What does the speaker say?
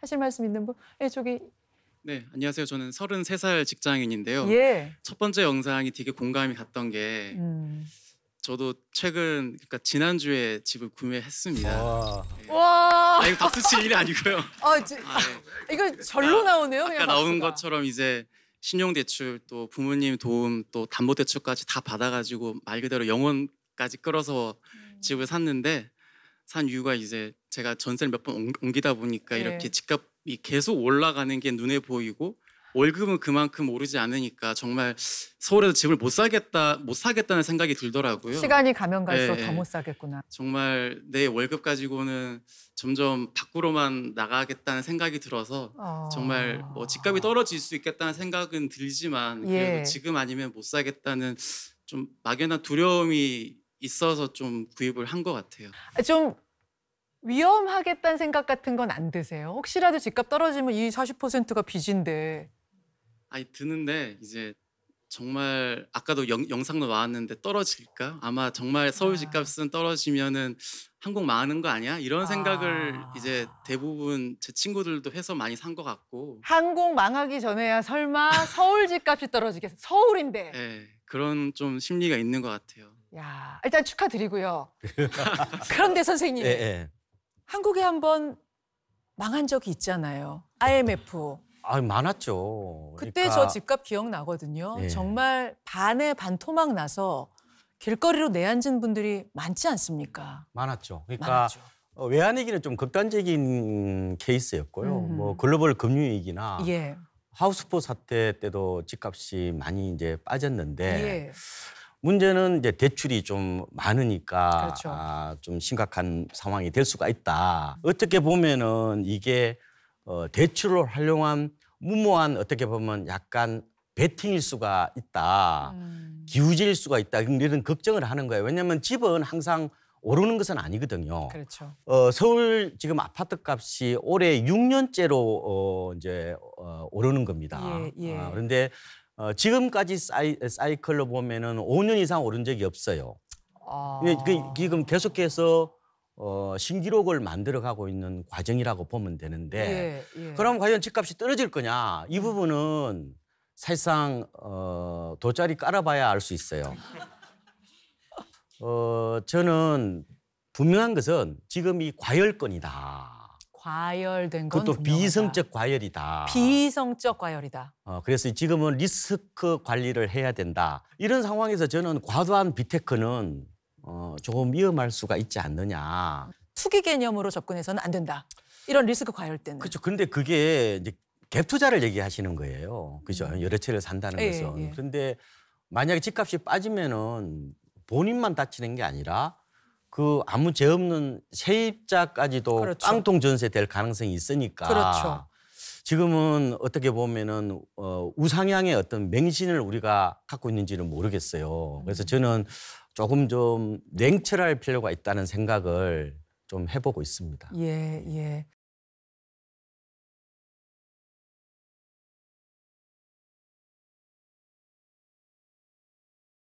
하실 말씀 있는 분? 예, 저기 네, 안녕하세요. 저는 33살 직장인인데요. 예. 첫 번째 영상이 되게 공감이 갔던 게 음. 저도 최근 그러니까 지난주에 집을 구매했습니다. 와. 네. 와. 아, 이거 박수 칠 일이 아니고요. 아, 지, 아 네. 이거 그러니까 절로 나오네요. 아까 나온 것처럼 이제 신용대출 또 부모님 도움 또 담보대출까지 다 받아가지고 말 그대로 영혼까지 끌어서 음. 집을 샀는데 산 이유가 이제 제가 전세를 몇 번 옮기다 보니까 네. 이렇게 집값이 계속 올라가는 게 눈에 보이고 월급은 그만큼 오르지 않으니까 정말 서울에서 집을 못 사겠다 못 사겠다는 생각이 들더라고요. 시간이 가면 갈수록 네. 더못 네. 사겠구나. 정말 내 월급 가지고는 점점 밖으로만 나가겠다는 생각이 들어서 어... 정말 뭐 집값이 떨어질 수 있겠다는 생각은 들지만 예. 지금 아니면 못 사겠다는 좀 막연한 두려움이 있어서 좀 구입을 한 것 같아요. 아, 좀 위험하겠다는 생각 같은 건 안 드세요? 혹시라도 집값 떨어지면 이 40%가 빚인데. 아니 드는데 이제 정말 아까도 영, 영상도 나왔는데 떨어질까? 아마 정말 서울 아. 집값은 떨어지면은 한국 망하는 거 아니야? 이런 생각을 아... 이제 대부분 제 친구들도 해서 많이 산 것 같고 한국 망하기 전에야 설마 서울 집값이 떨어지겠어? 서울인데. 네, 그런 좀 심리가 있는 것 같아요. 야, 일단 축하드리고요. 그런데 선생님, 예, 예. 한국에 한 번 망한 적이 있잖아요. IMF. 아, 많았죠. 그때 그러니까... 저 집값 기억나거든요. 예. 정말 반에 반토막 나서 길거리로 내앉은 분들이 많지 않습니까? 많았죠. 그러니까 많았죠. 어, 외환위기는 좀 극단적인 케이스였고요. 음. 뭐 글로벌 금융위기나 예. 하우스포 사태 때도 집값이 많이 이제 빠졌는데 예. 문제는 이제 대출이 좀 많으니까 그렇죠. 아, 좀 심각한 상황이 될 수가 있다. 어떻게 보면은 이게 어, 대출을 활용한 무모한 어떻게 보면 약간 베팅일 수가 있다. 음. 기우질 수가 있다. 이런 걱정을 하는 거예요. 왜냐하면 집은 항상 오르는 것은 아니거든요. 그렇죠. 어, 서울 지금 아파트 값이 올해 6년째로 어, 이제 어, 오르는 겁니다. 예, 예. 아, 그런데 어, 지금까지 사이, 사이클로 보면은 5년 이상 오른 적이 없어요. 아... 예, 그 지금 계속해서 어, 신기록을 만들어가고 있는 과정이라고 보면 되는데 예, 예. 그럼 과연 집값이 떨어질 거냐 이 부분은 사실상 어, 돗자리 깔아봐야 알 수 있어요. 어, 저는 분명한 것은 지금 이 과열권이다. 과열된 건 그것도 비이성적 과열이다. 비성적 과열이다. 어, 그래서 지금은 리스크 관리를 해야 된다. 이런 상황에서 저는 과도한 비테크는 어, 조금 위험할 수가 있지 않느냐. 투기 개념으로 접근해서는 안 된다. 이런 리스크 과열 때는. 그렇죠. 근데 그게 이제 갭 투자를 얘기하시는 거예요. 그죠? 음. 여러 채를 산다는 예, 것은. 예, 예. 그런데 만약에 집값이 빠지면은 본인만 다치는 게 아니라 그 아무 죄 없는 세입자까지도 그렇 깡통 전세 될 가능성이 있으니까 그렇죠. 지금은 어떻게 보면은 어, 우상향의 어떤 맹신을 우리가 갖고 있는지는 모르겠어요. 그래서 음. 저는 조금 좀 냉철할 필요가 있다는 생각을 좀 해보고 있습니다. 예, 예.